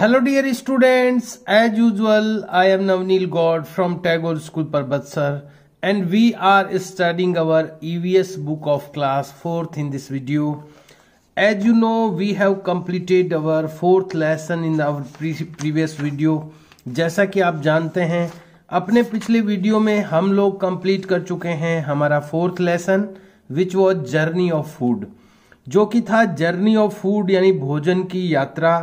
Hello dear students as usual I am Navneel Gaud from Tagore school Parbatsar and we are studying our EVS book of class fourth in this video as you know we have completed our fourth lesson in our previous video जैसा कि आप जानते हैं अपने पिछले video में हम लोग कंप्लीट कर चुके हैं हमारा fourth lesson which was journey of food जो कि था जर्नी ऑफ फूड यानी भोजन की यात्रा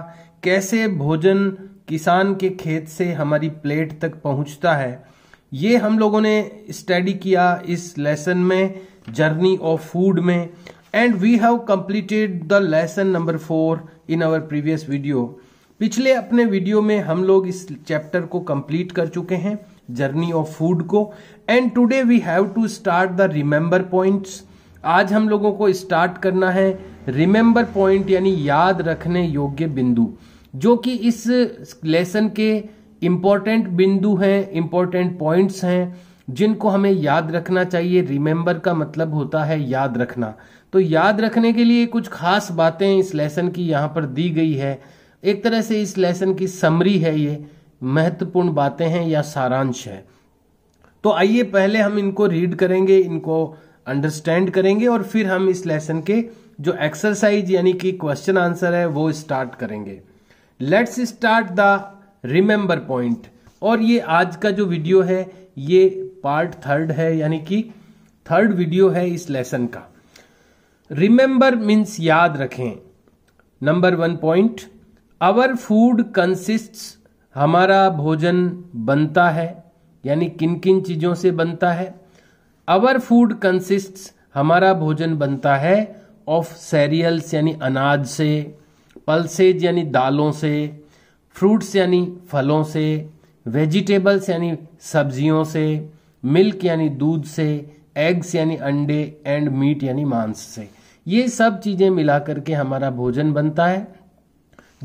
कैसे भोजन किसान के खेत से हमारी प्लेट तक पहुंचता है ये हम लोगों ने स्टडी किया इस लेसन में जर्नी ऑफ फूड में and we have completed the lesson number four in our previous video पिछले अपने वीडियो में हम लोग इस चैप्टर को कंप्लीट कर चुके हैं जर्नी ऑफ फूड को and today we have to start the remember points आज हम लोगों को स्टार्ट करना है रिमेंबर पॉइंट यानी याद रखने योग्य बिंदु जो कि इस लेसन के इम्पॉर्टेंट बिंदु हैं इम्पॉर्टेंट पॉइंट्स हैं जिनको हमें याद रखना चाहिए रिमेंबर का मतलब होता है याद रखना तो याद रखने के लिए कुछ खास बातें इस लेसन की यहाँ पर दी गई है एक तरह से इस लेसन की समरी है ये महत्वपूर्ण बातें हैं या सारांश है तो आइए पहले हम इनको रीड करेंगे इनको अंडरस्टैंड करेंगे और फिर हम इस लेसन के जो एक्सरसाइज यानी कि क्वेश्चन आंसर है वो स्टार्ट करेंगे let's start the remember point और ये आज का जो वीडियो है ये पार्ट थर्ड है यानी कि थर्ड वीडियो है इस लेसन का रिमेंबर मीन्स याद रखें number one point our food consist हमारा भोजन बनता है यानी किन किन चीज़ों से बनता है अवर फूड कंसिस्ट हमारा भोजन बनता है ऑफ सैरियल्स यानी अनाज से पल्सेज यानी दालों से फ्रूट्स यानी फलों से वेजिटेबल्स यानी सब्जियों से मिल्क यानी दूध से एग्स यानी अंडे एंड मीट यानी मांस से ये सब चीज़ें मिला करके हमारा भोजन बनता है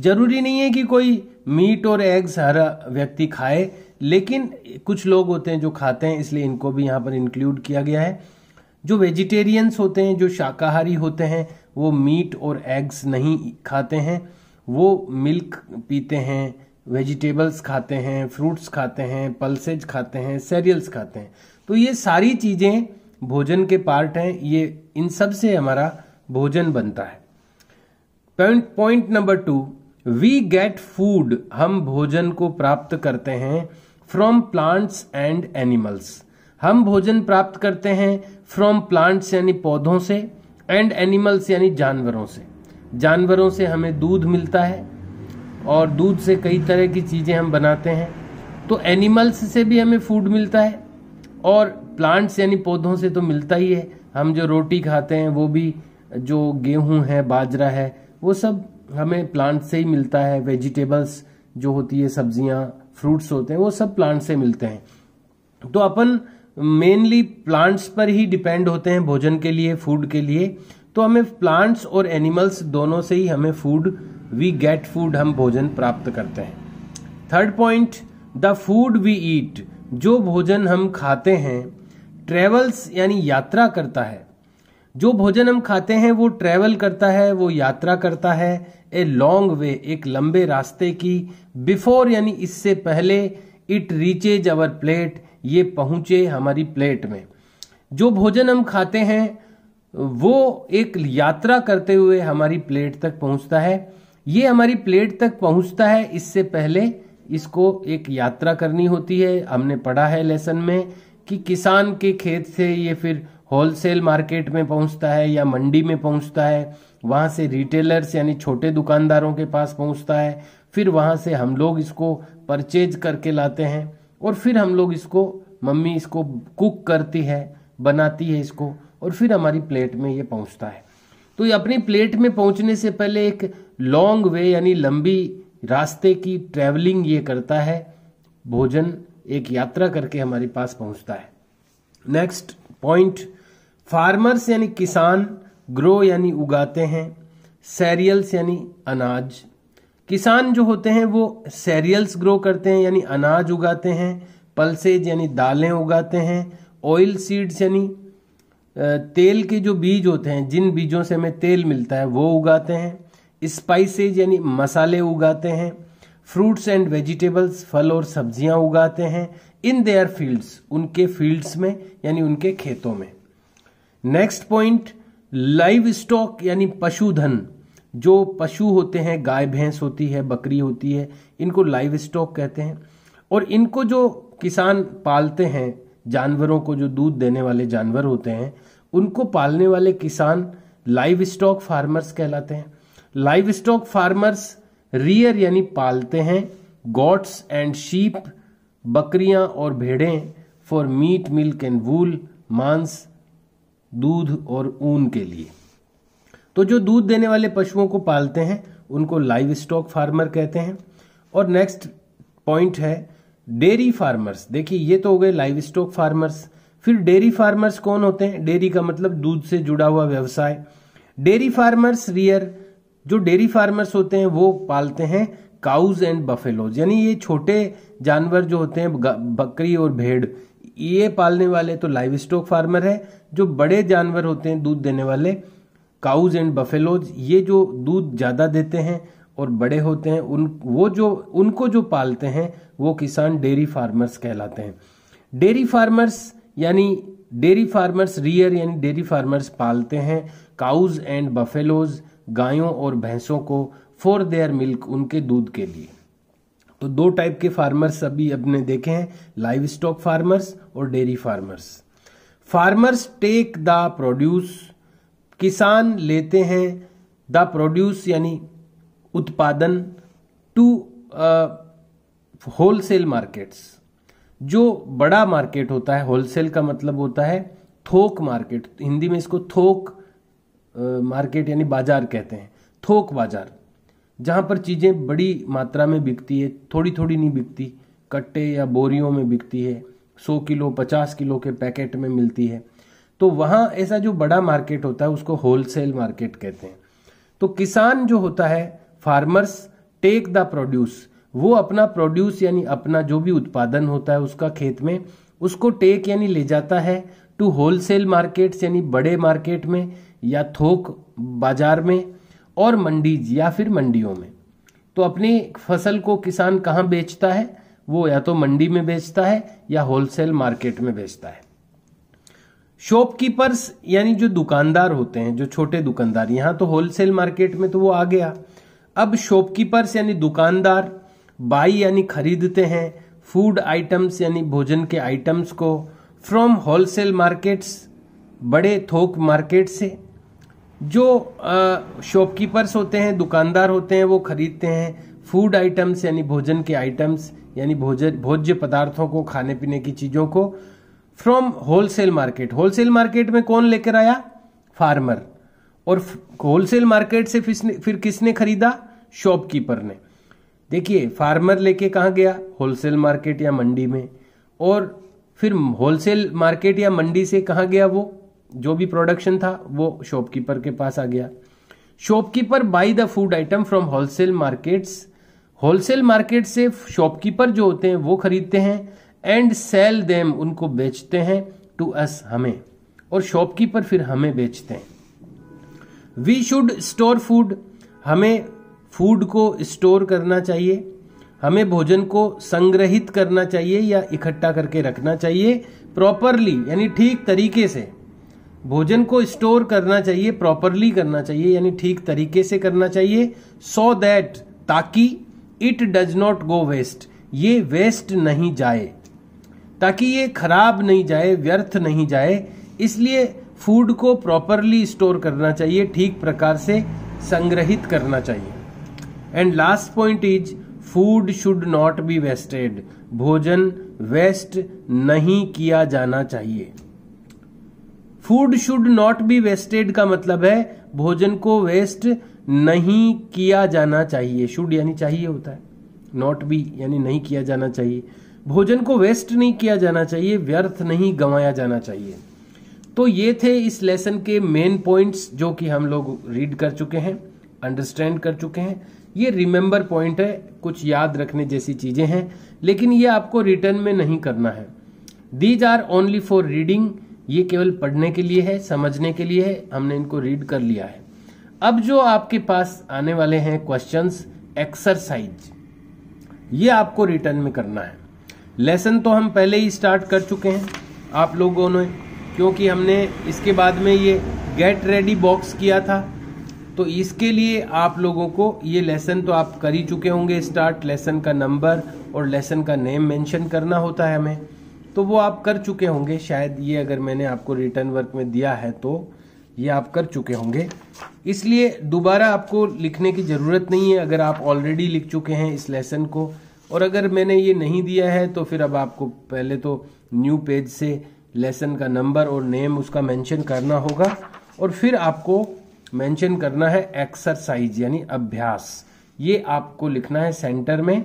जरूरी नहीं है कि कोई मीट और एग्स हर व्यक्ति खाए लेकिन कुछ लोग होते हैं जो खाते हैं इसलिए इनको भी यहाँ पर इंक्लूड किया गया है जो वेजिटेरियंस होते हैं जो शाकाहारी होते हैं वो मीट और एग्स नहीं खाते हैं वो मिल्क पीते हैं वेजिटेबल्स खाते हैं फ्रूट्स खाते हैं पल्सेज खाते हैं सेरियल्स खाते हैं तो ये सारी चीज़ें भोजन के पार्ट हैं ये इन सब से हमारा भोजन बनता है point point number two we get food हम भोजन को प्राप्त करते हैं फ्रॉम प्लांट्स एंड एनिमल्स हम भोजन प्राप्त करते हैं फ्रॉम प्लांट्स यानी पौधों से एंड एनिमल्स यानी जानवरों से जानवरों से हमें दूध मिलता है और दूध से कई तरह की चीज़ें हम बनाते हैं तो एनिमल्स से भी हमें फूड मिलता है और प्लांट्स यानी पौधों से तो मिलता ही है हम जो रोटी खाते हैं वो भी जो गेहूं है बाजरा है वो सब हमें प्लांट से ही मिलता है वेजिटेबल्स जो होती है सब्जियां फ्रूट्स होते हैं वो सब प्लांट से मिलते हैं तो अपन मेनली प्लांट्स पर ही डिपेंड होते हैं भोजन के लिए फूड के लिए तो हमें प्लांट्स और एनिमल्स दोनों से ही हमें फूड वी गेट फूड हम भोजन प्राप्त करते हैं third point the food we eat जो भोजन हम खाते हैं ट्रेवल्स यानी यात्रा करता है जो भोजन हम खाते हैं वो ट्रैवल करता है वो यात्रा करता है ए लॉन्ग वे एक लंबे रास्ते की बिफोर यानी इससे पहले इट रीचेज अवर प्लेट ये पहुँचे हमारी प्लेट में जो भोजन हम खाते हैं वो एक यात्रा करते हुए हमारी प्लेट तक पहुँचता है ये हमारी प्लेट तक पहुँचता है इससे पहले इसको एक यात्रा करनी होती है हमने पढ़ा है लेसन में कि किसान के खेत से ये फिर होलसेल मार्केट में पहुंचता है या मंडी में पहुंचता है वहाँ से रिटेलर्स यानी छोटे दुकानदारों के पास पहुंचता है फिर वहां से हम लोग इसको परचेज करके लाते हैं और फिर हम लोग इसको मम्मी इसको कुक करती है बनाती है इसको और फिर हमारी प्लेट में ये पहुंचता है तो ये अपनी प्लेट में पहुंचने से पहले एक लॉन्ग वे यानी लंबी रास्ते की ट्रैवलिंग ये करता है भोजन एक यात्रा करके हमारे पास पहुंचता है नेक्स्ट पॉइंट फार्मर्स यानी किसान ग्रो यानी उगाते हैं सैरियल्स यानी अनाज किसान जो होते हैं वो सैरियल्स ग्रो करते हैं यानी अनाज उगाते हैं पल्सेज यानी दालें उगाते हैं ऑयल सीड्स यानी तेल के जो बीज होते हैं जिन बीजों से हमें तेल मिलता है वो उगाते हैं स्पाइसेज यानी मसाले उगाते हैं फ्रूट्स एंड वेजिटेबल्स फल और सब्जियां उगाते हैं इन देयर फील्ड्स उनके फील्ड्स में यानी उनके खेतों में नेक्स्ट पॉइंट लाइव स्टॉक यानी पशुधन जो पशु होते हैं गाय भैंस होती है बकरी होती है इनको लाइव स्टॉक कहते हैं और इनको जो किसान पालते हैं जानवरों को जो दूध देने वाले जानवर होते हैं उनको पालने वाले किसान लाइव स्टॉक फार्मर्स कहलाते हैं लाइव स्टॉक फार्मर्स रियर यानी पालते हैं गॉड्स एंड शीप बकरियां और भेड़ें for meat milk and wool मांस दूध और ऊन के लिए तो जो दूध देने वाले पशुओं को पालते हैं उनको लाइव स्टॉक फार्मर कहते हैं और नेक्स्ट पॉइंट है डेयरी फार्मर्स देखिए ये तो हो गए लाइव स्टॉक फार्मर्स फिर डेयरी फार्मर्स कौन होते हैं डेयरी का मतलब दूध से जुड़ा हुआ व्यवसाय डेयरी फार्मर्स रियर जो डेयरी फार्मर्स होते हैं वो पालते हैं काउज एंड बफेलोज यानी ये छोटे जानवर जो होते हैं बकरी और भेड़ ये पालने वाले तो लाइव स्टॉक फार्मर है जो बड़े जानवर होते हैं दूध देने वाले काउज एंड बफेलोज ये जो दूध ज़्यादा देते हैं और बड़े होते हैं उन वो जो उनको जो पालते हैं वो किसान डेयरी फार्मर्स कहलाते हैं डेयरी फार्मर्स यानी डेयरी फार्मर्स रियर यानी डेयरी फार्मर्स पालते हैं काउज एंड बफेलोज गायों और भैंसों को फॉर देयर मिल्क उनके दूध के लिए तो दो टाइप के फार्मर्स अभी अपने देखे हैं लाइव स्टॉक फार्मर्स और dairy farmers farmers take the produce किसान लेते हैं द प्रोड्यूस यानी उत्पादन टू होलसेल मार्केट्स जो बड़ा मार्केट होता है होलसेल का मतलब होता है थोक मार्केट हिंदी में इसको थोक मार्केट यानी बाजार कहते हैं थोक बाजार जहाँ पर चीज़ें बड़ी मात्रा में बिकती है थोड़ी थोड़ी नहीं बिकती कट्टे या बोरियों में बिकती है सौ किलो पचास किलो के पैकेट में मिलती है तो वहाँ ऐसा जो बड़ा मार्केट होता है उसको होलसेल मार्केट कहते हैं तो किसान जो होता है फार्मर्स टेक द प्रोड्यूस वो अपना प्रोड्यूस यानी अपना जो भी उत्पादन होता है उसका खेत में उसको टेक यानी ले जाता है टू होलसेल मार्केट्स यानी बड़े मार्केट में या थोक बाजार में और मंडीज या फिर मंडियों में तो अपनी फसल को किसान कहाँ बेचता है वो या तो मंडी में बेचता है या होलसेल मार्केट में बेचता है शॉपकीपर्स यानी जो दुकानदार होते हैं जो छोटे दुकानदार यहाँ तो होलसेल मार्केट में तो वो आ गया अब शॉपकीपर्स यानी दुकानदार बाई यानी खरीदते हैं फूड आइटम्स यानी भोजन के आइटम्स को फ्रॉम होलसेल मार्केट्स बड़े थोक मार्केट से जो शॉपकीपर्स होते हैं दुकानदार होते हैं वो खरीदते हैं फूड आइटम्स यानी भोजन के आइटम्स यानी भोजन भोज्य पदार्थों को खाने पीने की चीज़ों को from wholesale market wholesale market में कौन लेकर आया फार्मर और होलसेल मार्केट से फिर किसने खरीदा शॉपकीपर ने देखिए फार्मर लेके कहा गया होलसेल मार्केट या मंडी में और फिर होलसेल मार्केट या मंडी से कहा गया वो जो भी प्रोडक्शन था वो शॉपकीपर के पास आ गया shopkeeper buy the food item from wholesale markets wholesale market से शॉपकीपर जो होते हैं वो खरीदते हैं एंड सेल देम उनको बेचते हैं टू अस हमें और शॉपकीपर फिर हमें बेचते हैं वी शुड स्टोर फूड हमें फूड को स्टोर करना चाहिए हमें भोजन को संग्रहित करना चाहिए या इकट्ठा करके रखना चाहिए प्रॉपरली यानी ठीक तरीके से भोजन को स्टोर करना चाहिए प्रॉपरली करना चाहिए यानी ठीक तरीके से करना चाहिए सो so दैट ताकि it does not go waste ये वेस्ट नहीं जाए ताकि ये खराब नहीं जाए व्यर्थ नहीं जाए इसलिए फूड को प्रॉपरली स्टोर करना चाहिए ठीक प्रकार से संग्रहित करना चाहिए and last point is food should not be wasted भोजन वेस्ट नहीं किया जाना चाहिए food should not be wasted का मतलब है भोजन को वेस्ट नहीं किया जाना चाहिए शुड यानी चाहिए होता है नॉट बी यानी नहीं किया जाना चाहिए भोजन को वेस्ट नहीं किया जाना चाहिए व्यर्थ नहीं गंवाया जाना चाहिए तो ये थे इस लेसन के मेन पॉइंट्स जो कि हम लोग रीड कर चुके हैं अंडरस्टैंड कर चुके हैं ये रिमेंबर पॉइंट है कुछ याद रखने जैसी चीज़ें हैं लेकिन ये आपको रिटर्न में नहीं करना है these are only for reading ये केवल पढ़ने के लिए है समझने के लिए है हमने इनको रीड कर लिया है अब जो आपके पास आने वाले हैं क्वेश्चंस एक्सरसाइज ये आपको रिटर्न में करना है लेसन तो हम पहले ही स्टार्ट कर चुके हैं आप लोगों ने क्योंकि हमने इसके बाद में ये गेट रेडी बॉक्स किया था तो इसके लिए आप लोगों को ये लेसन तो आप कर ही चुके होंगे स्टार्ट लेसन का नंबर और लेसन का नेम मेंशन करना होता है हमें तो वो आप कर चुके होंगे शायद ये अगर मैंने आपको रिटर्न वर्क में दिया है तो ये आप कर चुके होंगे इसलिए दोबारा आपको लिखने की ज़रूरत नहीं है अगर आप ऑलरेडी लिख चुके हैं इस लेसन को और अगर मैंने ये नहीं दिया है तो फिर अब आपको पहले तो न्यू पेज से लेसन का नंबर और नेम उसका मेंशन करना होगा और फिर आपको मेंशन करना है एक्सरसाइज यानी अभ्यास ये आपको लिखना है सेंटर में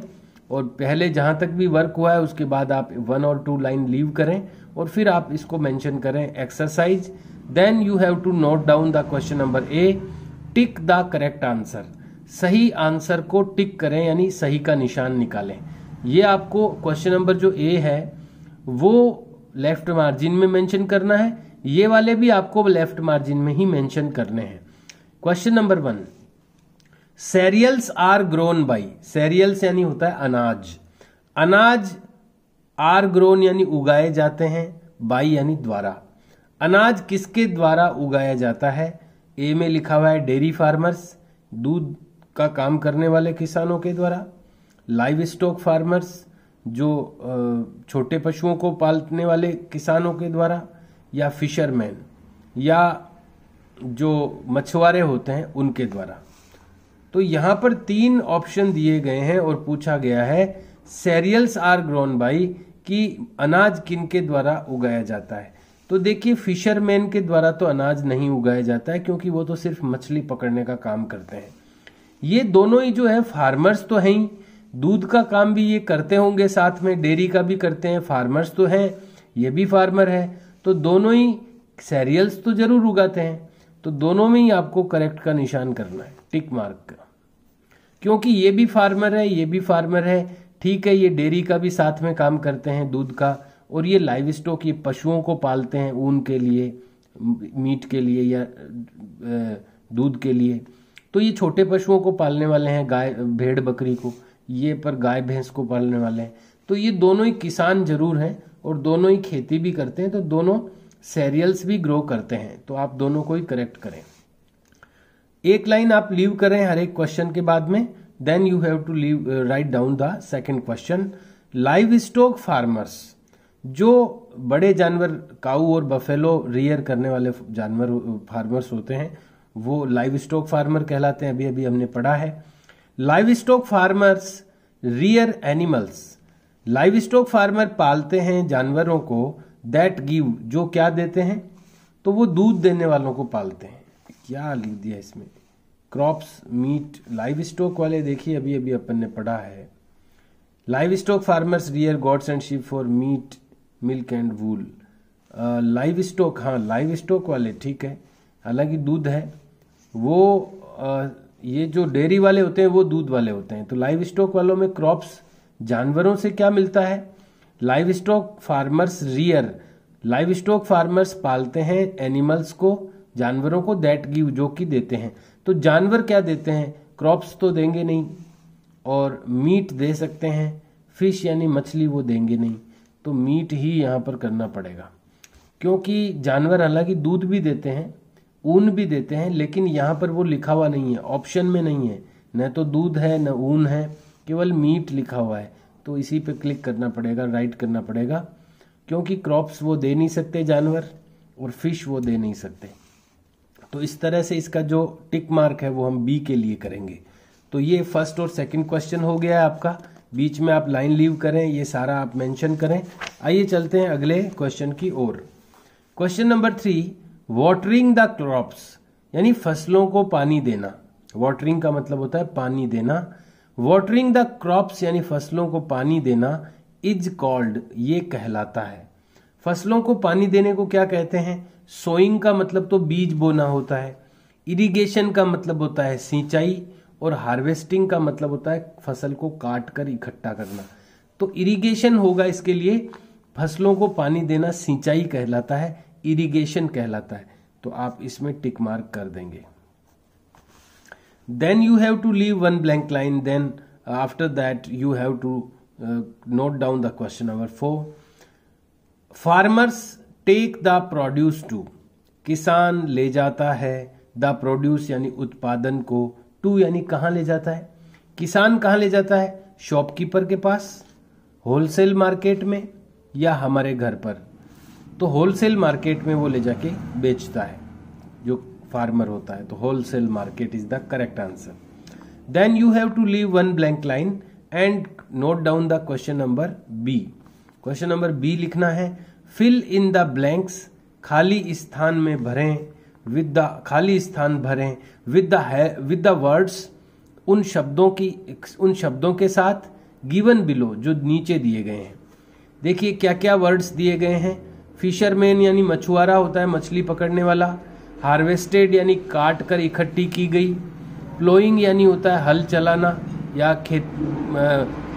और पहले जहाँ तक भी वर्क हुआ है उसके बाद आप वन और टू लाइन लीव करें और फिर आप इसको मेंशन करें exercise then you have to note down the question number A tick the correct answer सही आंसर को टिक करें यानी सही का निशान निकालें ये आपको क्वेश्चन नंबर जो ए है वो लेफ्ट मार्जिन में मेंशन करना है ये वाले भी आपको लेफ्ट मार्जिन में ही मेंशन करने हैं question number one cereals are grown by cereals यानी होता है अनाज अनाज आर ग्रोन यानी उगाए जाते हैं बाई यानी द्वारा अनाज किसके द्वारा उगाया जाता है ए में लिखा हुआ है डेयरी फार्मर्स दूध का काम करने वाले किसानों के द्वारा लाइव स्टॉक फार्मर्स जो छोटे पशुओं को पालने वाले किसानों के द्वारा या फिशरमैन या जो मछुआरे होते हैं उनके द्वारा तो यहाँ पर तीन ऑप्शन दिए गए हैं और पूछा गया है सैरियल्स आर ग्रोन बाई कि अनाज किन के द्वारा उगाया जाता है तो देखिए फिशरमैन के द्वारा तो अनाज नहीं उगाया जाता है क्योंकि वो तो सिर्फ मछली पकड़ने का काम करते हैं ये दोनों ही जो है फार्मर्स तो हैं ही दूध का काम भी ये करते होंगे साथ में डेयरी का भी करते हैं फार्मर्स तो हैं ये भी फार्मर है तो दोनों ही सैरियल्स तो जरूर उगाते हैं तो दोनों में ही आपको करेक्ट का निशान करना है टिक मार्क का क्योंकि ये भी फार्मर है ये भी फार्मर है ठीक है ये डेयरी का भी साथ में काम करते हैं दूध का और ये लाइव स्टॉक ये पशुओं को पालते हैं ऊन के लिए मीट के लिए या दूध के लिए तो ये छोटे पशुओं को पालने वाले हैं गाय भेड़ बकरी को ये पर गाय भैंस को पालने वाले हैं तो ये दोनों ही किसान जरूर हैं और दोनों ही खेती भी करते हैं तो दोनों सेरियल्स भी ग्रो करते हैं तो आप दोनों को ही करेक्ट करें एक लाइन आप लीव करें हर एक क्वेश्चन के बाद में then you have to leave write down the second question livestock farmers जो बड़े जानवर काऊ और बफेलो रियर करने वाले जानवर फार्मर्स होते हैं वो लाइव स्टॉक फार्मर कहलाते हैं अभी अभी हमने पढ़ा है livestock farmers rear animals livestock farmer पालते हैं जानवरों को दैट गिव जो क्या देते हैं तो वो दूध देने वालों को पालते हैं क्या लिख दिया इसमें क्रॉप्स मीट लाइव स्टॉक वाले देखिए अभी अभी अपन ने पढ़ा है livestock farmers rear goats and sheep for meat milk and wool livestock हाँ लाइव स्टॉक वाले ठीक है हालांकि दूध है वो आ, ये जो डेयरी वाले होते हैं वो दूध वाले होते हैं तो लाइव स्टॉक वालों में क्रॉप्स जानवरों से क्या मिलता है livestock farmers rear livestock farmers पालते हैं एनिमल्स को जानवरों को दैट गिव जो कि देते हैं तो जानवर क्या देते हैं क्रॉप्स तो देंगे नहीं और मीट दे सकते हैं फिश यानी मछली वो देंगे नहीं तो मीट ही यहाँ पर करना पड़ेगा क्योंकि जानवर हालांकि दूध भी देते हैं ऊन भी देते हैं लेकिन यहाँ पर वो लिखा हुआ नहीं है ऑप्शन में नहीं है न तो दूध है न ऊन है केवल मीट लिखा हुआ है तो इसी पे क्लिक करना पड़ेगा राइट करना पड़ेगा क्योंकि क्रॉप्स वो दे नहीं सकते जानवर और फिश वो दे नहीं सकते तो इस तरह से इसका जो टिक मार्क है वो हम बी के लिए करेंगे तो ये फर्स्ट और सेकंड क्वेश्चन हो गया है आपका बीच में आप लाइन लीव करें ये सारा आप मेंशन करें आइए चलते हैं अगले क्वेश्चन की ओर question number three watering the crops यानी फसलों को पानी देना वॉटरिंग का मतलब होता है पानी देना वॉटरिंग द क्रॉप्स यानी फसलों को पानी देना इज कॉल्ड ये कहलाता है फसलों को पानी देने को क्या कहते हैं सोइंग का मतलब तो बीज बोना होता है इरिगेशन का मतलब होता है सिंचाई और हार्वेस्टिंग का मतलब होता है फसल को काट कर इकट्ठा करना तो इरिगेशन होगा इसके लिए फसलों को पानी देना सिंचाई कहलाता है इरिगेशन कहलाता है तो आप इसमें टिक मार्क कर देंगे then you have to leave one blank line then after that you have to note down the question number four farmers take the produce to किसान ले जाता है द प्रोड्यूस यानी उत्पादन को टू यानी कहां ले जाता है किसान कहां ले जाता है शॉपकीपर के पास होलसेल मार्केट में या हमारे घर पर तो होलसेल मार्केट में वो ले जाके बेचता है जो फार्मर होता है तो wholesale market is the correct answer then you have to leave one blank line and note down the question number B question number B लिखना है फिल इन द ब्लैंक्स खाली स्थान में भरें विद द खाली स्थान भरें with the with the words उन शब्दों की उन शब्दों के साथ गिवन बिलो जो नीचे दिए गए हैं देखिए क्या क्या वर्ड्स दिए गए हैं फिशरमैन यानी मछुआरा होता है मछली पकड़ने वाला हार्वेस्टेड यानी काट कर इकट्ठी की गई प्लोइंग यानी होता है हल चलाना या खेत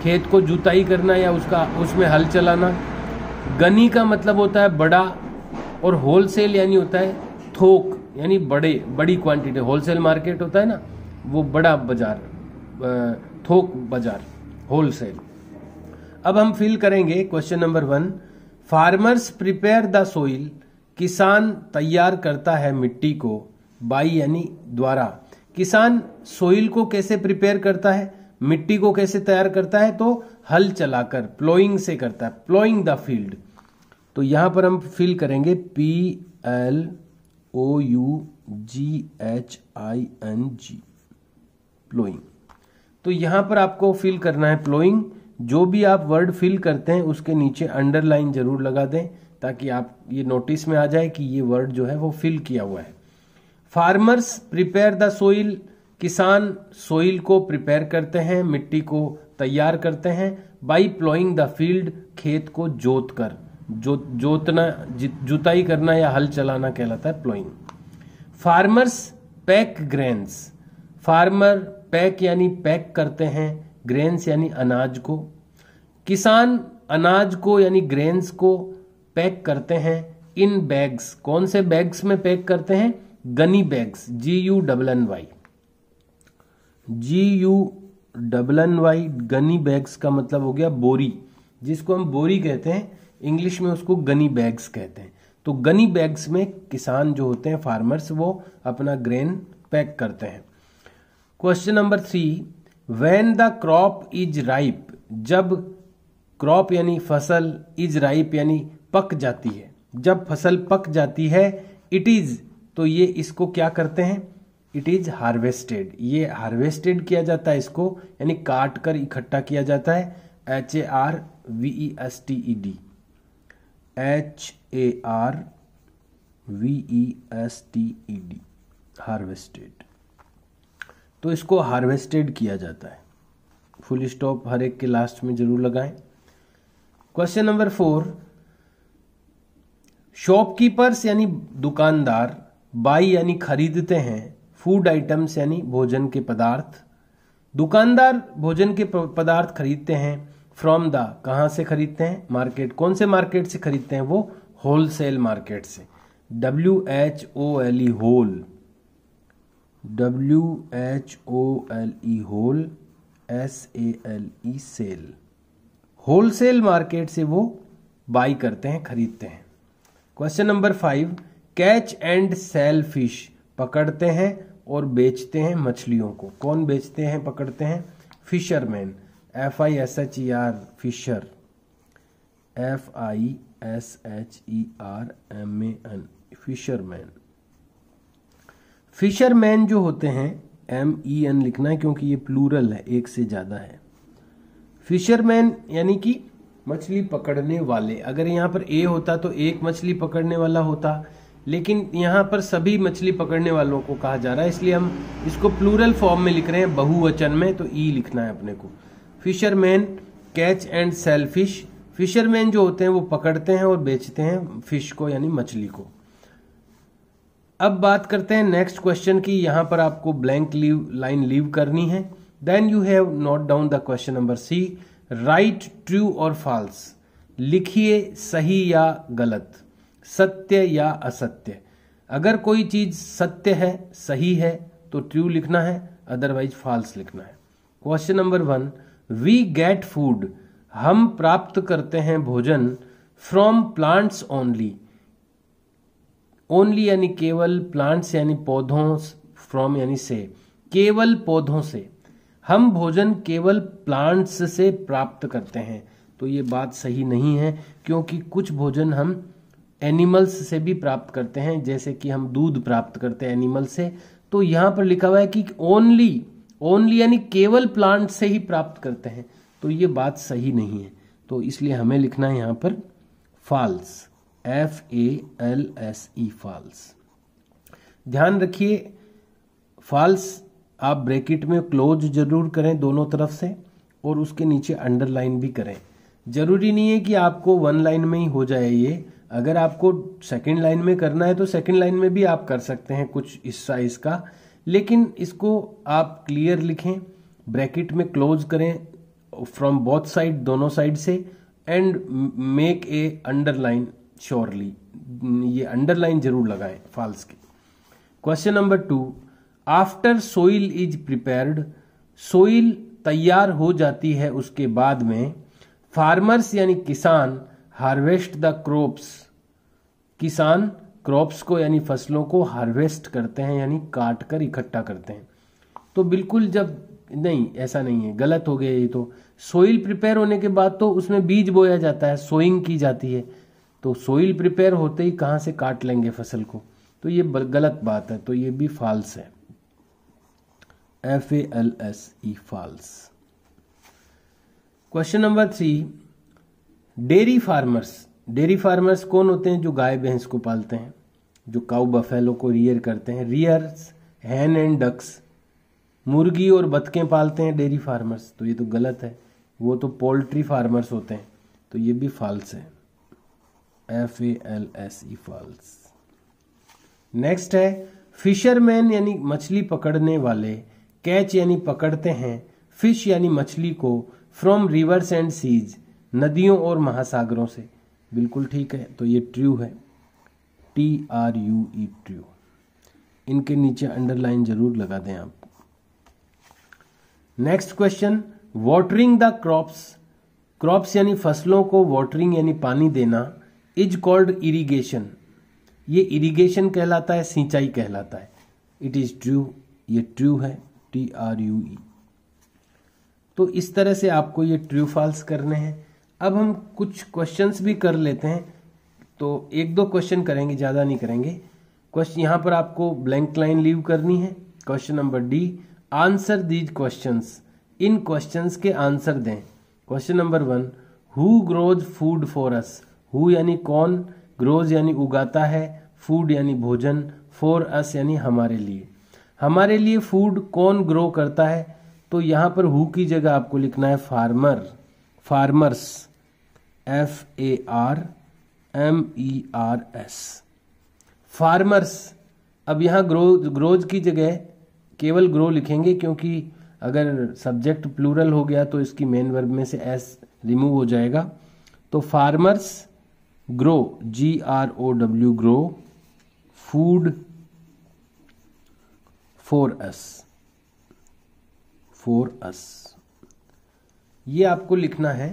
खेत को जुताई करना या उसका उसमें हल चलाना गनी का मतलब होता है बड़ा और होलसेल यानी होता है थोक यानी बड़े बड़ी क्वांटिटी होलसेल मार्केट होता है ना वो बड़ा बाजार थोक बाजार होलसेल अब हम फिल करेंगे question number one farmers prepare the soil किसान तैयार करता है मिट्टी को बाई यानी द्वारा किसान सोइल को कैसे प्रिपेयर करता है मिट्टी को कैसे तैयार करता है तो हल चलाकर प्लोइंग से करता है प्लोइंग द फील्ड तो यहां पर हम फिल करेंगे P L O U G H I N G ploughing तो यहां पर आपको फिल करना है प्लोइंग जो भी आप वर्ड फिल करते हैं उसके नीचे अंडरलाइन ज़रूर लगा दें ताकि आप ये नोटिस में आ जाए कि ये वर्ड जो है वो फिल किया हुआ है फार्मर्स प्रिपेयर द सोइल किसान सोइल को प्रिपेयर करते हैं मिट्टी को तैयार करते हैं बाई प्लोइंग द फील्ड खेत को जोत कर जो जोतना जुताई करना या हल चलाना कहलाता है ploughing farmers pack grains farmer pack यानी पैक करते हैं ग्रेन्स यानी अनाज को किसान अनाज को यानी ग्रेन्स को पैक करते हैं इन बैग्स कौन से बैग्स में पैक करते हैं gunny bags G U double N Y G U double N Y gunny bags का मतलब हो गया बोरी जिसको हम बोरी कहते हैं इंग्लिश में उसको गनी बैग्स कहते हैं तो गनी बैग्स में किसान जो होते हैं फार्मर्स वो अपना ग्रेन पैक करते हैं question number three when the crop is ripe जब क्रॉप यानी फसल इज राइप यानी पक जाती है जब फसल पक जाती है इट इज तो ये इसको क्या करते हैं इट इज हार्वेस्टेड ये हार्वेस्टेड किया जाता है इसको यानी काट कर इकट्ठा किया जाता है H A R V E S T E D H A R V E S T E D harvested तो इसको हार्वेस्टेड किया जाता है फुल स्टॉप हर एक के लास्ट में ज़रूर लगाएं क्वेश्चन नंबर फोर शॉपकीपर्स यानी दुकानदार बाई यानी खरीदते हैं फूड आइटम्स यानी भोजन के पदार्थ दुकानदार भोजन के पदार्थ खरीदते हैं फ्रॉम द कहा से खरीदते हैं मार्केट कौन से मार्केट से खरीदते हैं वो होलसेल मार्केट से W H O L E whole W H O L E whole S A L E sale wholesale market से वो बाई करते हैं खरीदते हैं question number five catch and sell fish पकड़ते हैं और बेचते हैं मछलियों को कौन बेचते हैं पकड़ते हैं fisherman F I S H E R fisher F I S H E R M A N fisherman fisherman जो होते हैं एम ई एन लिखना है क्योंकि ये प्लूरल है एक से ज़्यादा है फिशरमैन यानी कि मछली पकड़ने वाले अगर यहाँ पर ए होता तो एक मछली पकड़ने वाला होता लेकिन यहाँ पर सभी मछली पकड़ने वालों को कहा जा रहा है इसलिए हम इसको प्लूरल फॉर्म में लिख रहे हैं बहुवचन में तो ई e लिखना है अपने को fisherman catch and sell fish fisherman जो होते हैं वो पकड़ते हैं और बेचते हैं फिश को यानी मछली को अब बात करते हैं नेक्स्ट क्वेश्चन की यहाँ पर आपको ब्लैंक लीव लाइन लीव करनी है then you have note down the question number C write true और फॉल्स लिखिए सही या गलत सत्य या असत्य अगर कोई चीज सत्य है सही है तो ट्रू लिखना है अदरवाइज फॉल्स लिखना है question number one we get food हम प्राप्त करते हैं भोजन फ्रॉम प्लांट्स ओनली ओनली यानी केवल प्लांट्स यानी पौधों फ्रॉम यानी से केवल पौधों से हम भोजन केवल प्लांट्स से प्राप्त करते हैं तो ये बात सही नहीं है क्योंकि कुछ भोजन हम एनिमल्स से भी प्राप्त करते हैं जैसे कि हम दूध प्राप्त करते हैं एनिमल से तो यहां पर लिखा हुआ है कि ओनली ओनली यानी केवल प्लांट से ही प्राप्त करते हैं तो ये बात सही नहीं है तो इसलिए हमें लिखना है यहां पर false F A L S E false ध्यान रखिए फॉल्स आप ब्रैकेट में क्लोज जरूर करें दोनों तरफ से और उसके नीचे अंडरलाइन भी करें ज़रूरी नहीं है कि आपको वन लाइन में ही हो जाए ये अगर आपको सेकेंड लाइन में करना है तो सेकेंड लाइन में भी आप कर सकते हैं कुछ हिस्सा इसका लेकिन इसको आप क्लियर लिखें ब्रैकेट में क्लोज करें फ्रॉम बोथ साइड दोनों साइड से and make a underline surely ये अंडरलाइन जरूर लगाएं फाल्स की question number two after soil is prepared soil तैयार हो जाती है उसके बाद में फार्मर्स यानी किसान हार्वेस्ट द क्रॉप्स किसान क्रॉप्स को यानी फसलों को हार्वेस्ट करते हैं यानी काट कर इकट्ठा करते हैं तो बिल्कुल जब नहीं ऐसा नहीं है गलत हो गया ये तो सोइल प्रिपेयर होने के बाद तो उसमें बीज बोया जाता है सोइंग की जाती है तो सोइल प्रिपेयर होते ही कहाँ से काट लेंगे फसल को तो ये गलत बात है तो ये भी फाल्स है F A L S E false question number three dairy farmers dairy farmers कौन होते हैं जो गाय भैंस को पालते हैं जो काउ बफेलो को रियर करते हैं रियर्स हैन एंड डक्स मुर्गी और बतखें पालते हैं डेयरी फार्मर्स तो ये तो गलत है वो तो पोल्ट्री फार्मर्स होते हैं तो ये भी फॉल्स है F A L S E false next है फिशरमैन यानी मछली पकड़ने वाले कैच यानी पकड़ते हैं फिश यानी मछली को फ्रॉम रिवर्स एंड सीज नदियों और महासागरों से बिल्कुल ठीक है तो ये ट्रू है T R U E true इनके नीचे अंडरलाइन जरूर लगा दें आप next question watering the crops crops यानी फसलों को वाटरिंग यानी पानी देना इज कॉल्ड इरिगेशन ये इरिगेशन कहलाता है सिंचाई कहलाता है इट इज़ ट्रू ये ट्रू है टी आर यू ई तो इस तरह से आपको ये ट्रू फॉल्स करने हैं अब हम कुछ क्वेश्चंस भी कर लेते हैं तो एक दो क्वेश्चन करेंगे ज़्यादा नहीं करेंगे क्वेश्चन यहाँ पर आपको ब्लैंक लाइन लीव करनी है question number D answer these questions इन क्वेश्चंस के आंसर दें question number one who grows food for us who यानी कौन ग्रोज यानी उगाता है फूड यानी भोजन फॉर अस यानी हमारे लिए हमारे लिए फूड कौन ग्रो करता है तो यहाँ पर हु की जगह आपको लिखना है farmer farmers F A R M E R S farmers अब यहाँ ग्रो ग्रोज की जगह केवल ग्रो लिखेंगे क्योंकि अगर सब्जेक्ट प्लूरल हो गया तो इसकी मेन वर्ब में से एस रिमूव हो जाएगा तो farmers grow G R O W grow food for S for S ये आपको लिखना है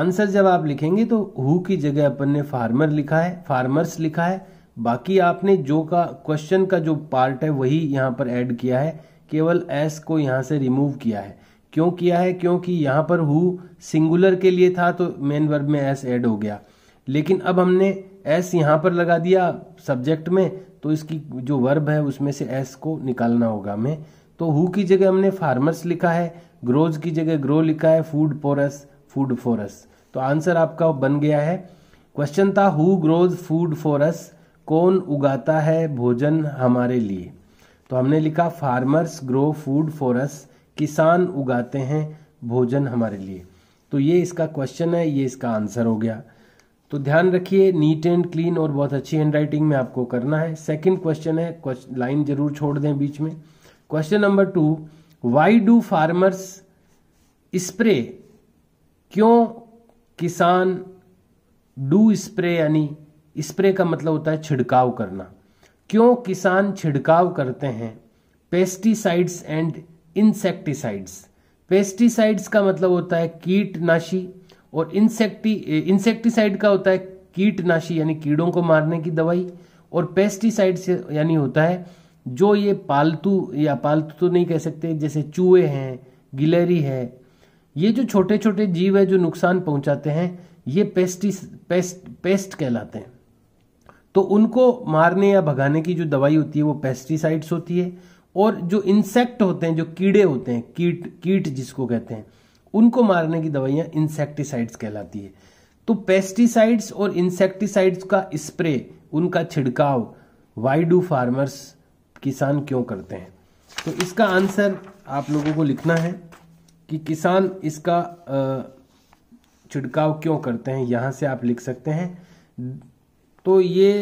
आंसर जब आप लिखेंगे तो हु की जगह अपन ने फार्मर लिखा है फार्मर्स लिखा है बाकी आपने जो का क्वेश्चन का जो पार्ट है वही यहां पर ऐड किया है केवल एस को यहां से रिमूव किया है क्यों किया है क्योंकि यहां पर हु सिंगुलर के लिए था तो मेन वर्ब में एस ऐड हो गया लेकिन अब हमने एस यहां पर लगा दिया सब्जेक्ट में तो इसकी जो वर्ब है उसमें से एस को निकालना होगा हमें तो हु की जगह हमने फार्मर्स लिखा है ग्रोज की जगह ग्रो लिखा है फूड फोरस फूड फॉरस तो आंसर आपका बन गया है क्वेश्चन था हु ग्रोज फूड फोरस कौन उगाता है भोजन हमारे लिए तो हमने लिखा फार्मर्स ग्रो फूड फोरस किसान उगाते हैं भोजन हमारे लिए तो ये इसका क्वेश्चन है ये इसका आंसर हो गया तो ध्यान रखिए नीट एंड क्लीन और बहुत अच्छी हैंड राइटिंग में आपको करना है सेकंड क्वेश्चन है लाइन जरूर छोड़ दें बीच में question number two why do farmers spray क्यों किसान डू स्प्रे यानी स्प्रे का मतलब होता है छिड़काव करना क्यों किसान छिड़काव करते हैं पेस्टिसाइड्स एंड इंसेक्टिसाइड्स पेस्टिसाइड्स का मतलब होता है कीटनाशी और इंसेक्टी इंसेक्टिसाइड का होता है कीटनाशी यानी कीड़ों को मारने की दवाई और पेस्टिसाइड से यानी होता है जो ये पालतू या पालतू तो नहीं कह सकते जैसे चूहे हैं गिलहरी है ये जो छोटे छोटे जीव है जो नुकसान पहुंचाते हैं ये पेस्टिस पेस्ट पेस्ट कहलाते हैं तो उनको मारने या भगाने की जो दवाई होती है वो पेस्टिसाइड्स होती है और जो इंसेक्ट होते हैं जो कीड़े होते हैं कीट कीट जिसको कहते हैं उनको मारने की दवाइयाँ इंसेक्टिसाइड्स कहलाती है तो पेस्टिसाइड्स और इंसेक्टिसाइड्स का स्प्रे उनका छिड़काव वाई डू फार्मर्स किसान क्यों करते हैं तो इसका आंसर आप लोगों को लिखना है कि किसान इसका छिड़काव क्यों करते हैं यहां से आप लिख सकते हैं तो ये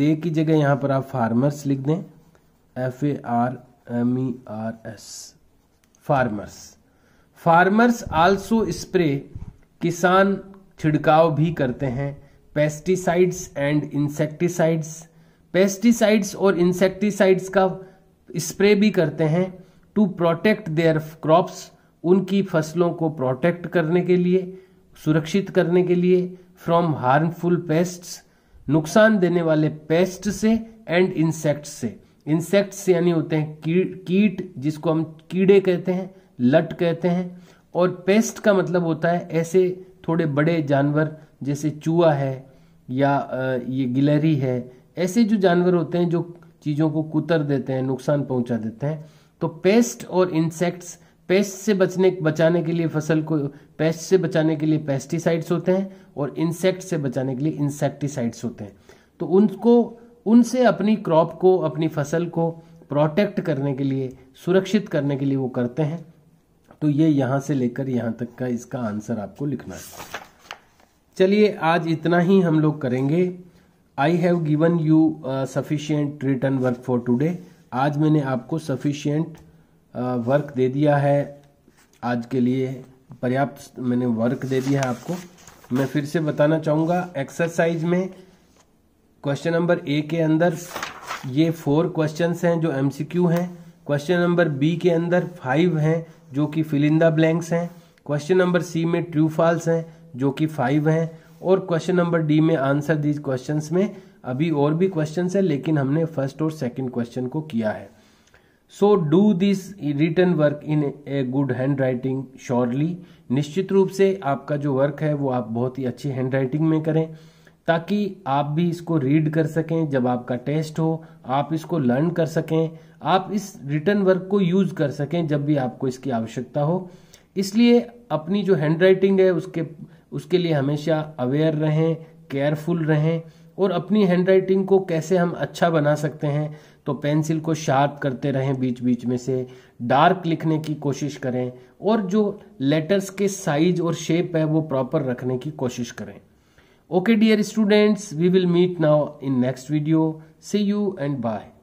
दे की जगह यहाँ पर आप फार्मर्स लिख दें F A R M E R S farmers farmers also spray किसान छिड़काव भी करते हैं पेस्टिसाइड्स एंड इंसेक्टिसाइड्स पेस्टिसाइड्स और इंसेक्टिसाइड्स का स्प्रे भी करते हैं टू प्रोटेक्ट देयर क्रॉप्स उनकी फसलों को प्रोटेक्ट करने के लिए सुरक्षित करने के लिए फ्रॉम हार्मफुल पेस्ट्स नुकसान देने वाले पेस्ट से एंड इंसेक्ट्स से इंसेक्ट्स यानी होते हैं कीट जिसको हम कीड़े कहते हैं लट कहते हैं और पेस्ट का मतलब होता है ऐसे थोड़े बड़े जानवर जैसे चूहा है या ये गिलहरी है ऐसे जो जानवर होते हैं जो चीज़ों को कुतर देते हैं नुकसान पहुंचा देते हैं तो पेस्ट और इंसेक्ट्स पेस्ट से बचने बचाने के लिए फसल को पेस्ट से बचाने के लिए पेस्टिसाइड्स होते हैं और इंसेक्ट से बचाने के लिए इंसेक्टिसाइड्स होते हैं तो उनको उनसे अपनी क्रॉप को अपनी फसल को प्रोटेक्ट करने के लिए सुरक्षित करने के लिए वो करते हैं तो ये यहाँ से लेकर यहाँ तक का इसका आंसर आपको लिखना है चलिए आज इतना ही हम लोग करेंगे I have given you sufficient return work for today आज मैंने आपको सफिशियंट वर्क uh, दे दिया है आज के लिए पर्याप्त मैंने वर्क दे दिया है आपको मैं फिर से बताना चाहूँगा एक्सरसाइज में क्वेश्चन नंबर ए के अंदर ये फोर क्वेश्चंस हैं जो एमसीक्यू हैं क्वेश्चन नंबर बी के अंदर फाइव हैं जो कि फिलिंदा ब्लैंक्स हैं क्वेश्चन नंबर सी में ट्रू फॉल्स हैं जो कि फाइव हैं और क्वेश्चन नंबर डी में आंसर दीज क्वेश्चन में अभी और भी क्वेश्चन है लेकिन हमने फर्स्ट और सेकेंड क्वेश्चन को किया है so do this return work in a good handwriting surely निश्चित रूप से आपका जो वर्क है वो आप बहुत ही अच्छी हैंड राइटिंग में करें ताकि आप भी इसको रीड कर सकें जब आपका टेस्ट हो आप इसको लर्न कर सकें आप इस रिटर्न वर्क को यूज़ कर सकें जब भी आपको इसकी आवश्यकता हो इसलिए अपनी जो हैंड राइटिंग है उसके उसके लिए हमेशा अवेयर रहें केयरफुल रहें और अपनी हैंड राइटिंग को कैसे हम अच्छा बना सकते हैं तो पेंसिल को शार्प करते रहें बीच बीच में से डार्क लिखने की कोशिश करें और जो लेटर्स के साइज और शेप है वो प्रॉपर रखने की कोशिश करें Okay dear students, we will meet now in next video. See you and bye.